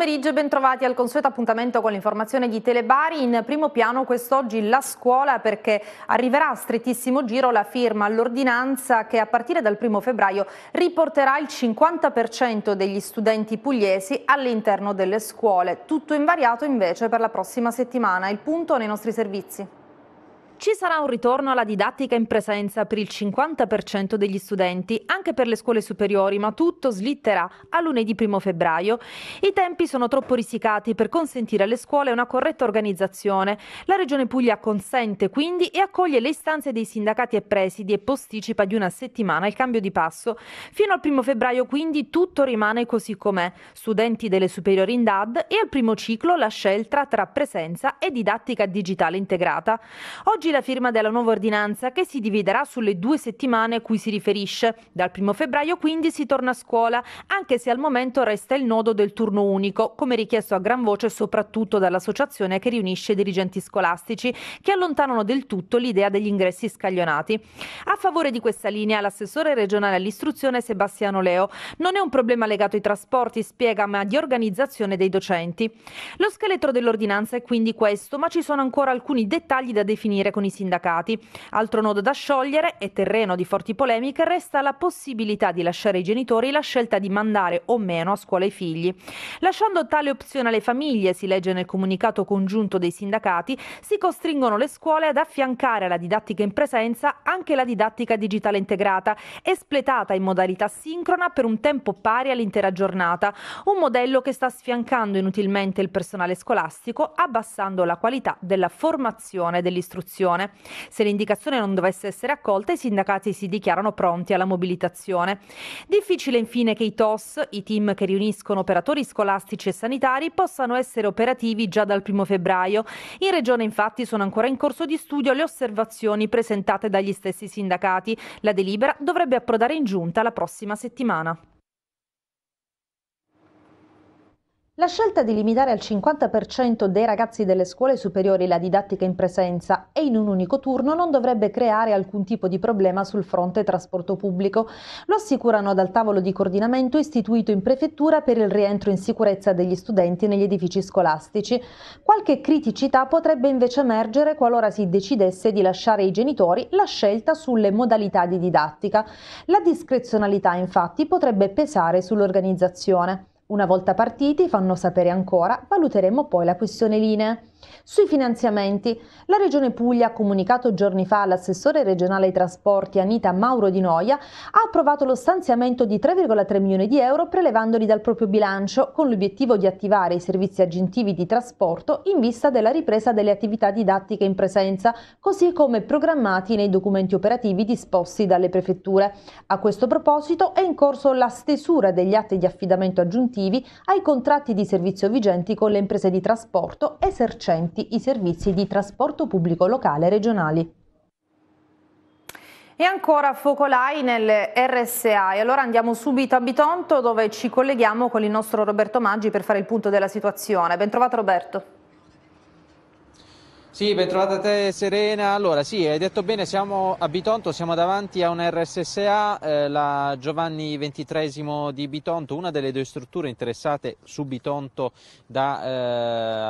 pomeriggio e bentrovati al consueto appuntamento con l'informazione di Telebari. In primo piano quest'oggi la scuola perché arriverà a strettissimo giro la firma all'ordinanza che a partire dal primo febbraio riporterà il 50% degli studenti pugliesi all'interno delle scuole. Tutto invariato invece per la prossima settimana. Il punto nei nostri servizi. Ci sarà un ritorno alla didattica in presenza per il 50% degli studenti, anche per le scuole superiori, ma tutto slitterà a lunedì 1 febbraio. I tempi sono troppo risicati per consentire alle scuole una corretta organizzazione. La Regione Puglia consente quindi e accoglie le istanze dei sindacati e presidi e posticipa di una settimana il cambio di passo. Fino al 1 febbraio quindi tutto rimane così com'è. Studenti delle superiori in DAD e al primo ciclo la scelta tra presenza e didattica digitale integrata. Oggi oggi la firma della nuova ordinanza che si dividerà sulle due settimane a cui si riferisce. Dal 1 febbraio quindi si torna a scuola, anche se al momento resta il nodo del turno unico, come richiesto a gran voce soprattutto dall'associazione che riunisce i dirigenti scolastici, che allontanano del tutto l'idea degli ingressi scaglionati. A favore di questa linea l'assessore regionale all'istruzione Sebastiano Leo. Non è un problema legato ai trasporti, spiega, ma di organizzazione dei docenti. Lo scheletro dell'ordinanza è quindi questo, ma ci sono ancora alcuni dettagli da definire con con i sindacati. Altro nodo da sciogliere e terreno di forti polemiche resta la possibilità di lasciare ai genitori la scelta di mandare o meno a scuola i figli. Lasciando tale opzione alle famiglie, si legge nel comunicato congiunto dei sindacati, si costringono le scuole ad affiancare alla didattica in presenza anche la didattica digitale integrata, espletata in modalità sincrona per un tempo pari all'intera giornata, un modello che sta sfiancando inutilmente il personale scolastico, abbassando la qualità della formazione e dell'istruzione indicazione. Se l'indicazione non dovesse essere accolta, i sindacati si dichiarano pronti alla mobilitazione. Difficile infine che i TOS, i team che riuniscono operatori scolastici e sanitari, possano essere operativi già dal 1 febbraio. In regione infatti sono ancora in corso di studio le osservazioni presentate dagli stessi sindacati. La delibera dovrebbe approdare in giunta la prossima settimana. La scelta di limitare al 50% dei ragazzi delle scuole superiori la didattica in presenza e in un unico turno non dovrebbe creare alcun tipo di problema sul fronte trasporto pubblico. Lo assicurano dal tavolo di coordinamento istituito in prefettura per il rientro in sicurezza degli studenti negli edifici scolastici. Qualche criticità potrebbe invece emergere qualora si decidesse di lasciare ai genitori la scelta sulle modalità di didattica. La discrezionalità infatti potrebbe pesare sull'organizzazione. Una volta partiti, fanno sapere ancora, valuteremo poi la questione linea. Sui finanziamenti, la Regione Puglia ha comunicato giorni fa all'assessore regionale ai trasporti Anita Mauro Di Noia, ha approvato lo stanziamento di 3,3 milioni di euro prelevandoli dal proprio bilancio con l'obiettivo di attivare i servizi aggiuntivi di trasporto in vista della ripresa delle attività didattiche in presenza, così come programmati nei documenti operativi disposti dalle prefetture. A questo proposito è in corso la stesura degli atti di affidamento aggiuntivi ai contratti di servizio vigenti con le imprese di trasporto esercenti efficienti i servizi di trasporto pubblico locale regionali. E ancora focolai nel RSA e allora andiamo subito a Bitonto dove ci colleghiamo con il nostro Roberto Maggi per fare il punto della situazione. Bentrovato Roberto. Sì, ben trovata te Serena. Allora, sì, hai detto bene, siamo a Bitonto, siamo davanti a una RSSA, eh, la Giovanni XXIII di Bitonto, una delle due strutture interessate su Bitonto da eh,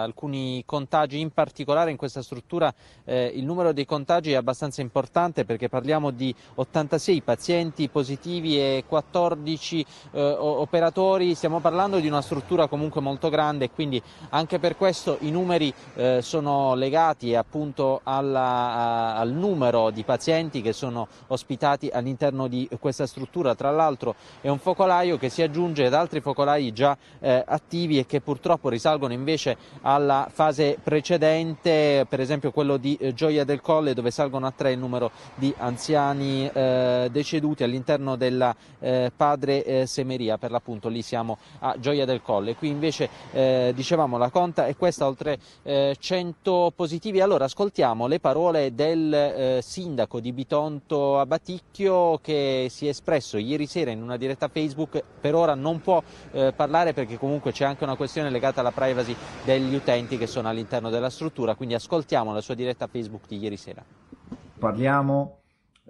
alcuni contagi, in particolare in questa struttura eh, il numero dei contagi è abbastanza importante perché parliamo di 86 pazienti positivi e 14 eh, operatori, stiamo parlando di una struttura comunque molto grande, quindi anche per questo i numeri eh, sono legati legati appunto alla, al numero di pazienti che sono ospitati all'interno di questa struttura. Tra l'altro è un focolaio che si aggiunge ad altri focolai già eh, attivi e che purtroppo risalgono invece alla fase precedente, per esempio quello di eh, Gioia del Colle dove salgono a tre il numero di anziani eh, deceduti all'interno della eh, Padre eh, Semeria, per l'appunto lì siamo a Gioia del Colle. Qui invece eh, dicevamo la conta è questa oltre 100 positivi positivi. Allora ascoltiamo le parole del eh, sindaco di Bitonto Abaticchio che si è espresso ieri sera in una diretta Facebook, per ora non può eh, parlare perché comunque c'è anche una questione legata alla privacy degli utenti che sono all'interno della struttura, quindi ascoltiamo la sua diretta Facebook di ieri sera. Parliamo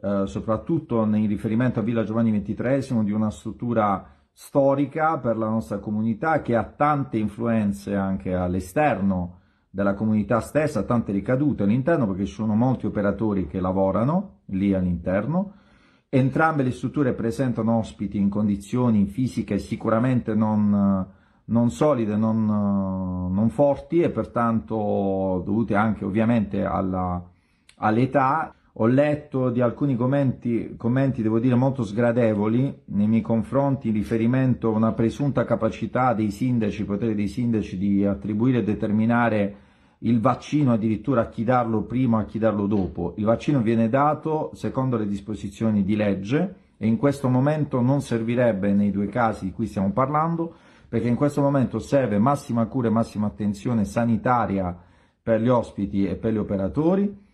eh, soprattutto in riferimento a Villa Giovanni XXIII di una struttura storica per la nostra comunità che ha tante influenze anche all'esterno della comunità stessa, tante ricadute all'interno perché ci sono molti operatori che lavorano lì all'interno. Entrambe le strutture presentano ospiti in condizioni fisiche sicuramente non, non solide, non, non, forti e pertanto dovute anche ovviamente alla, all'età ho letto di alcuni commenti, commenti, devo dire, molto sgradevoli nei miei confronti in riferimento a una presunta capacità dei sindaci, potere dei sindaci di attribuire e determinare il vaccino addirittura a chi darlo prima o a chi darlo dopo. Il vaccino viene dato secondo le disposizioni di legge e in questo momento non servirebbe nei due casi di cui stiamo parlando perché in questo momento serve massima cura e massima attenzione sanitaria per gli ospiti e per gli operatori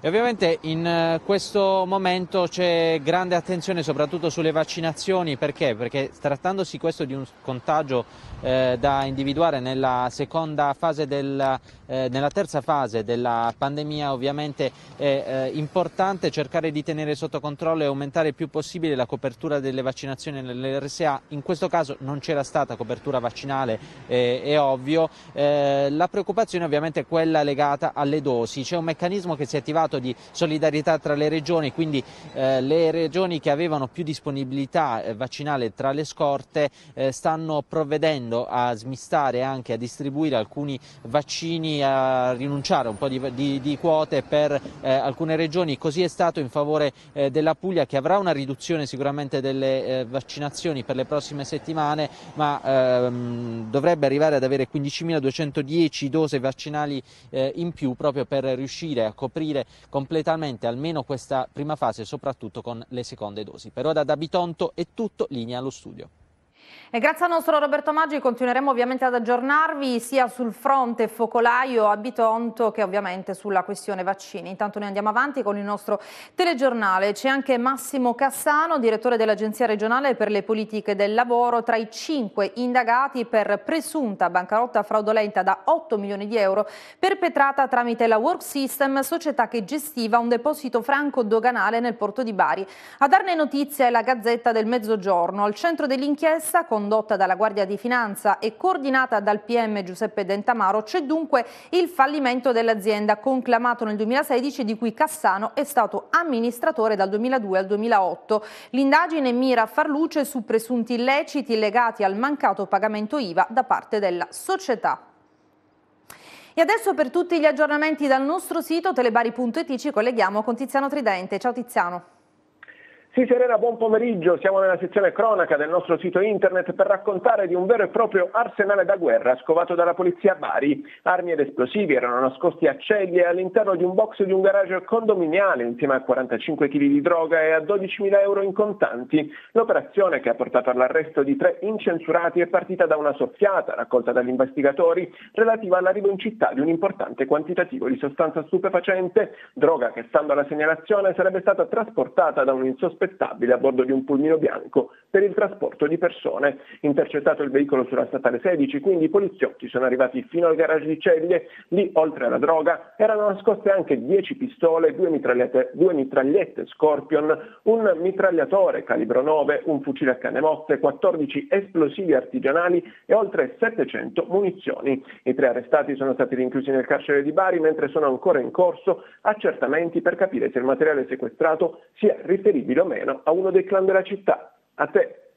E ovviamente in eh, questo momento c'è grande attenzione soprattutto sulle vaccinazioni perché? Perché trattandosi questo di un contagio eh, da individuare nella, del, eh, nella, terza fase della pandemia ovviamente è eh, importante cercare di tenere sotto controllo e aumentare il più possibile la copertura delle vaccinazioni nell'RSA. In questo caso non c'era stata copertura vaccinale, eh, è ovvio. Eh, la preoccupazione ovviamente è quella legata alle dosi. C'è un meccanismo che si è attivato parlato di solidarietà tra le regioni, quindi eh, le regioni che avevano più disponibilità eh, vaccinale tra le scorte eh, stanno provvedendo a smistare anche a distribuire alcuni vaccini, a rinunciare un po' di, di, di quote per eh, alcune regioni. Così è stato in favore eh, della Puglia che avrà una riduzione sicuramente delle eh, vaccinazioni per le prossime settimane, ma ehm, dovrebbe arrivare ad avere 15.210 dose vaccinali in più proprio per riuscire a coprire completamente almeno questa prima fase, soprattutto con le seconde dosi. Per ora da Bitonto è tutto, linea allo studio. E grazie al nostro Roberto Maggi continueremo ovviamente ad aggiornarvi sia sul fronte focolaio a Bitonto che ovviamente sulla questione vaccini. Intanto noi andiamo avanti con il nostro telegiornale. C'è anche Massimo Cassano, direttore dell'Agenzia regionale per le politiche del lavoro, tra i cinque indagati per presunta bancarotta fraudolenta da 8 milioni di euro perpetrata tramite la Work System, società che gestiva un deposito franco doganale nel porto di Bari. A darne notizia è la Gazzetta del Mezzogiorno. Al centro dell'inchiesta ricerca condotta dalla Guardia di Finanza e coordinata dal PM Giuseppe Dentamaro c'è dunque il fallimento dell'azienda conclamato nel 2016 di cui Cassano è stato amministratore dal 2002 al 2008. L'indagine mira a far luce su presunti illeciti legati al mancato pagamento IVA da parte della società. E adesso per tutti gli aggiornamenti dal nostro sito telebari.it ci colleghiamo con Tiziano Tridente. Ciao Tiziano. Sì, Serena, buon pomeriggio. Siamo nella sezione cronaca del nostro sito internet per raccontare di un vero e proprio arsenale da guerra scovato dalla polizia a Bari. Armi ed esplosivi erano nascosti a Ceglie all'interno di un box di un garage condominiale insieme a 45 kg di droga e a 12.000 euro in contanti. L'operazione che ha portato all'arresto di tre incensurati è partita da una soffiata raccolta dagli investigatori relativa all'arrivo in città di un importante quantitativo di sostanza stupefacente, droga che stando alla segnalazione sarebbe stata trasportata da un insospettato inaccettabile a bordo di un pulmino bianco per il trasporto di persone. Intercettato il veicolo sulla statale 16, quindi i poliziotti sono arrivati fino al garage di Ceglie, lì oltre alla droga erano nascoste anche 10 pistole, 2 mitragliette, due mitragliette Scorpion, un mitragliatore calibro 9, un fucile a canne mosse, 14 esplosivi artigianali e oltre 700 munizioni. I tre arrestati sono stati rinchiusi nel carcere di Bari mentre sono ancora in corso accertamenti per capire se il materiale sequestrato sia riferibile o meno a uno dei clan della città, a te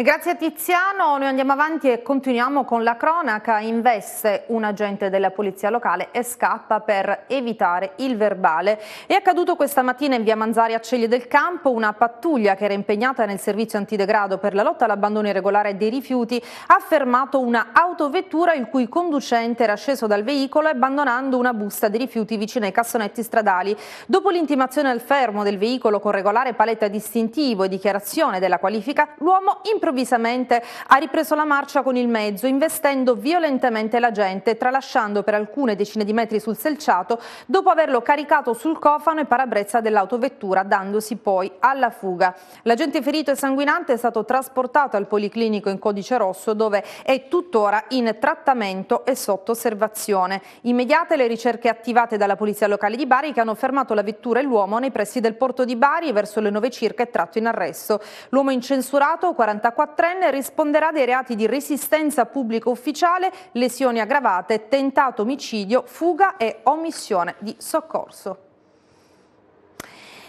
Grazie a Tiziano, noi andiamo avanti e continuiamo con la cronaca. Investe un agente della polizia locale e scappa per evitare il verbale. È accaduto questa mattina in via Manzari a Ceglie del Campo, una pattuglia che era impegnata nel servizio antidegrado per la lotta all'abbandono irregolare dei rifiuti ha fermato una autovettura il cui conducente era sceso dal veicolo abbandonando una busta di rifiuti vicino ai cassonetti stradali. Dopo l'intimazione al fermo del veicolo con regolare paletta distintivo e dichiarazione della qualifica, l'uomo improvvisamente improvvisamente ha ripreso la marcia con il mezzo, investendo violentemente la gente, tralasciando per alcune decine di metri sul selciato, dopo averlo caricato sul cofano e parabrezza dell'autovettura, dandosi poi alla fuga. L'agente ferito e sanguinante è stato trasportato al policlinico in codice rosso, dove è tuttora in trattamento e sotto osservazione. Immediate le ricerche attivate dalla Polizia Locale di Bari che hanno fermato la vettura e l'uomo nei pressi del porto di Bari verso le 9 circa è tratto in arresto. L'uomo incensurato, 40 44enne risponderà dei reati di resistenza pubblico ufficiale, lesioni aggravate, tentato omicidio, fuga e omissione di soccorso.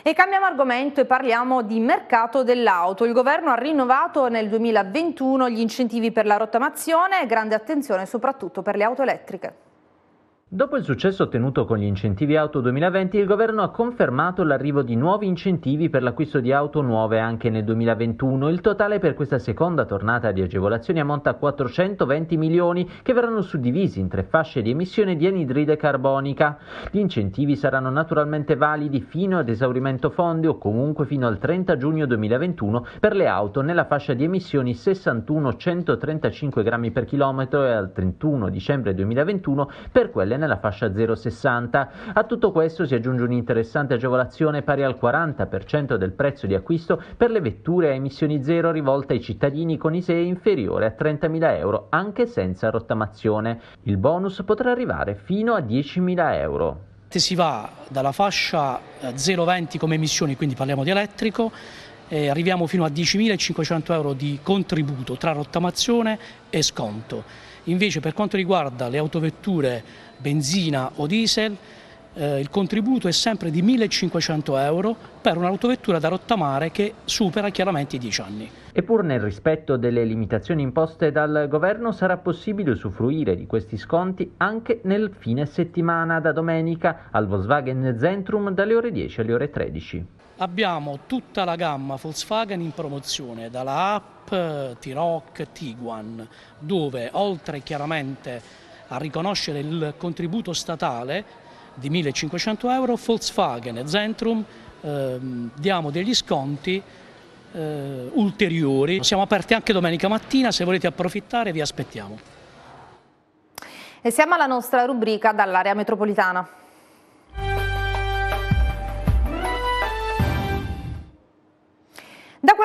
E cambiamo argomento e parliamo di mercato dell'auto. Il governo ha rinnovato nel 2021 gli incentivi per la rottamazione e grande attenzione soprattutto per le auto elettriche. Dopo il successo ottenuto con gli incentivi auto 2020, il governo ha confermato l'arrivo di nuovi incentivi per l'acquisto di auto nuove anche nel 2021. Il totale per questa seconda tornata di agevolazioni ammonta a 420 milioni che verranno suddivisi in tre fasce di emissione di anidride carbonica. Gli incentivi saranno naturalmente validi fino ad esaurimento fondi o comunque fino al 30 giugno 2021 per le auto nella fascia di emissioni 61-135 grammi per chilometro e al 31 dicembre 2021 per quelle nella fascia 0,60. A tutto questo si aggiunge un'interessante agevolazione pari al 40% del prezzo di acquisto per le vetture a emissioni zero rivolte ai cittadini con ISEE inferiore a 30.000 euro anche senza rottamazione. Il bonus potrà arrivare fino a 10.000 euro. Si va dalla fascia 0,20 eh, come emissioni, quindi parliamo di elettrico, eh, arriviamo fino a 10.500 euro di contributo tra rottamazione e sconto. Invece per quanto riguarda le autovetture benzina o diesel, eh, il contributo è sempre di 1.500 euro per un'autovettura da rottamare che supera chiaramente i 10 anni. E pur nel rispetto delle limitazioni imposte dal governo sarà possibile usufruire di questi sconti anche nel fine settimana da domenica al Volkswagen Zentrum dalle ore 10 alle ore 13 abbiamo tutta la gamma Volkswagen in promozione, dalla App, T-Rock, Tiguan, dove oltre chiaramente a riconoscere il contributo statale di 1500 euro, Volkswagen e Zentrum ehm, diamo degli sconti eh, ulteriori. Siamo aperti anche domenica mattina, se volete approfittare vi aspettiamo. E siamo alla nostra rubrica dall'area metropolitana.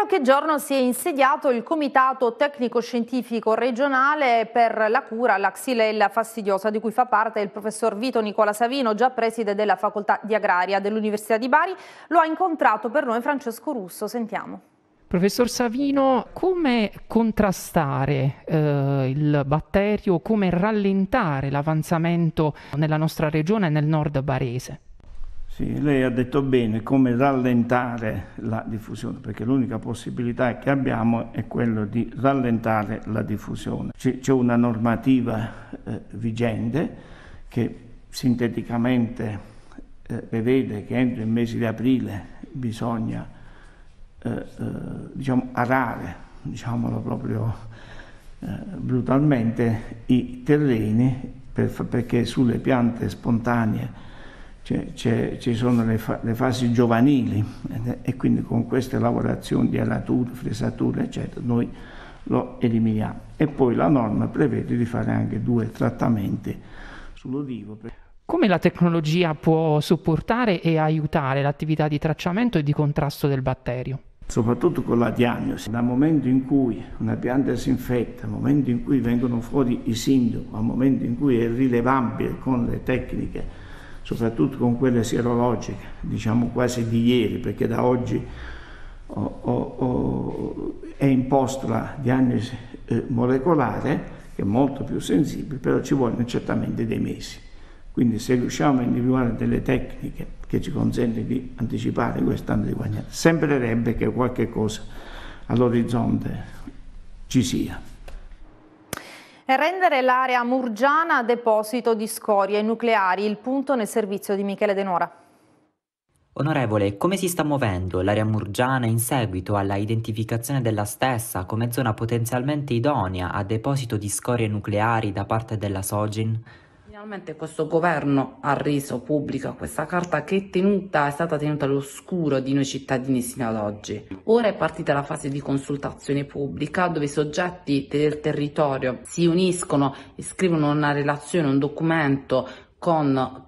qualche giorno si è insediato il Comitato Tecnico-Scientifico Regionale per la cura alla xylella fastidiosa, di cui fa parte il professor Vito Nicola Savino, già preside della Facoltà di Agraria dell'Università di Bari. Lo ha incontrato per noi Francesco Russo, sentiamo. Professor Savino, come contrastare eh, il batterio, come rallentare l'avanzamento nella nostra regione e nel nord barese? Sì, lei ha detto bene come rallentare la diffusione, perché l'unica possibilità che abbiamo è quella di rallentare la diffusione. C'è una normativa eh, vigente che sinteticamente eh, prevede che entro il mese di aprile bisogna eh, eh diciamo, arare, diciamolo proprio eh, brutalmente, i terreni per, perché sulle piante spontanee ci sono le, fa le, fasi giovanili e quindi con queste lavorazioni di aratura, fresatura, eccetera, noi lo eliminiamo. E poi la norma prevede di fare anche due trattamenti sull'udivo. Come la tecnologia può supportare e aiutare l'attività di tracciamento e di contrasto del batterio? Soprattutto con la diagnosi, dal momento in cui una pianta si infetta, dal momento in cui vengono fuori i sintomi, al momento in cui è rilevabile con le tecniche soprattutto con quelle sierologiche, diciamo quasi di ieri, perché da oggi oh, oh, oh, è imposta la diagnosi eh, molecolare, che è molto più sensibile, però ci vogliono certamente dei mesi. Quindi se riusciamo a individuare delle tecniche che ci consentono di anticipare quest'anno di guadagnato, sembrerebbe che qualche cosa all'orizzonte ci sia e Rendere l'area murgiana deposito di scorie nucleari, il punto nel servizio di Michele Denora. Onorevole, come si sta muovendo l'area murgiana in seguito alla identificazione della stessa come zona potenzialmente idonea a deposito di scorie nucleari da parte della Sogin? Finalmente questo governo ha reso pubblica questa carta che è, tenuta, è stata tenuta all'oscuro di noi cittadini sino ad oggi. Ora è partita la fase di consultazione pubblica dove i soggetti del territorio si uniscono e scrivono una relazione, un documento con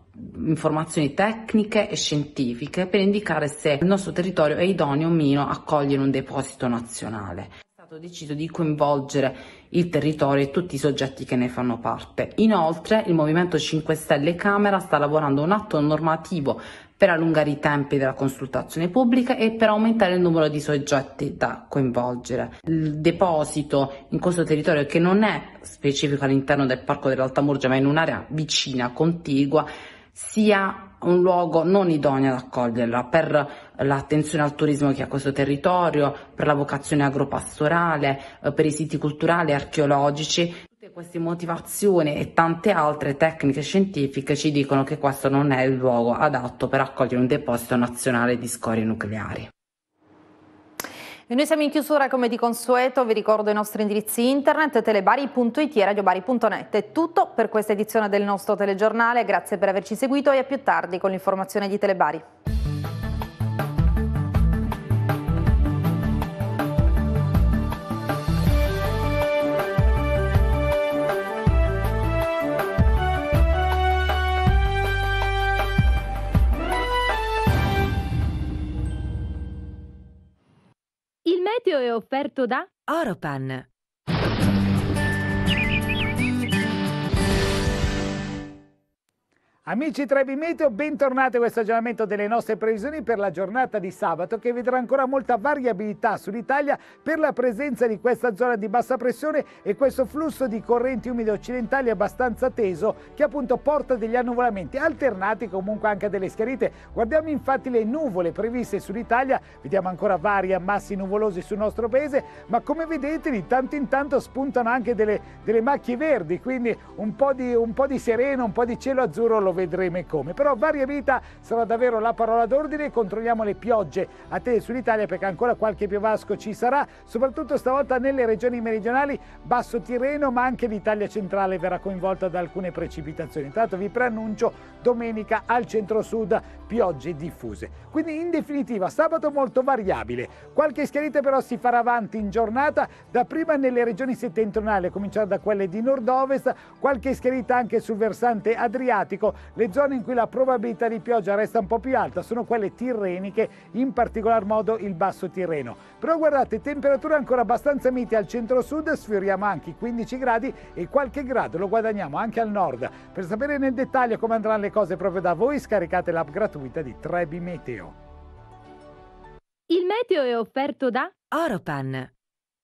informazioni tecniche e scientifiche per indicare se il nostro territorio è idoneo o meno a cogliere un deposito nazionale stato deciso di coinvolgere il territorio e tutti i soggetti che ne fanno parte. Inoltre il Movimento 5 Stelle Camera sta lavorando un atto normativo per allungare i tempi della consultazione pubblica e per aumentare il numero di soggetti da coinvolgere. Il deposito in questo territorio che non è specifico all'interno del Parco dell'Alta Murgia, ma in un'area vicina, contigua, sia un luogo non idoneo ad accoglierla per l'attenzione al turismo che ha questo territorio, per la vocazione agropastorale, eh, per i siti culturali e archeologici. Tutte queste motivazioni e tante altre tecniche scientifiche ci dicono che questo non è il luogo adatto per accogliere un deposito nazionale di scorie nucleari. E noi siamo in chiusura come di consueto, vi ricordo i nostri indirizzi internet, telebari.it e radiobari.net. È tutto per questa edizione del nostro telegiornale, grazie per averci seguito e a più tardi con l'informazione di Telebari. offerto da Oropan. Amici Trebi Meteo, bentornati a questo aggiornamento delle nostre previsioni per la giornata di sabato che vedrà ancora molta variabilità sull'Italia per la presenza di questa zona di bassa pressione e questo flusso di correnti umide occidentali abbastanza teso che appunto porta degli annuvolamenti alternati comunque anche a delle schiarite. Guardiamo infatti le nuvole previste sull'Italia, vediamo ancora vari ammassi nuvolosi sul nostro paese, ma come vedete di tanto in tanto spuntano anche delle, delle macchie verdi, quindi un po, di, un po' di sereno, un po' di cielo azzurro lo vedremo come. Però varia vita sarà davvero la parola d'ordine, controlliamo le piogge attese sull'Italia perché ancora qualche piovasco ci sarà, soprattutto stavolta nelle regioni meridionali, Basso Tirreno, ma anche l'Italia centrale verrà coinvolta da alcune precipitazioni. Intanto vi preannuncio domenica al centro-sud piogge diffuse. Quindi in definitiva sabato molto variabile. Qualche schiarita però si farà avanti in giornata, dapprima nelle regioni settentrionali, a cominciare da quelle di nord-ovest, qualche schiarita anche sul versante adriatico le zone in cui la probabilità di pioggia resta un po' più alta sono quelle tirreniche, in particolar modo il basso Tirreno. Però guardate, temperature ancora abbastanza mite al centro-sud, sfioriamo anche i 15 gradi e qualche grado lo guadagniamo anche al nord. Per sapere nel dettaglio come andranno le cose proprio da voi, scaricate l'app gratuita di Trebi Meteo. Il meteo è offerto da Oropan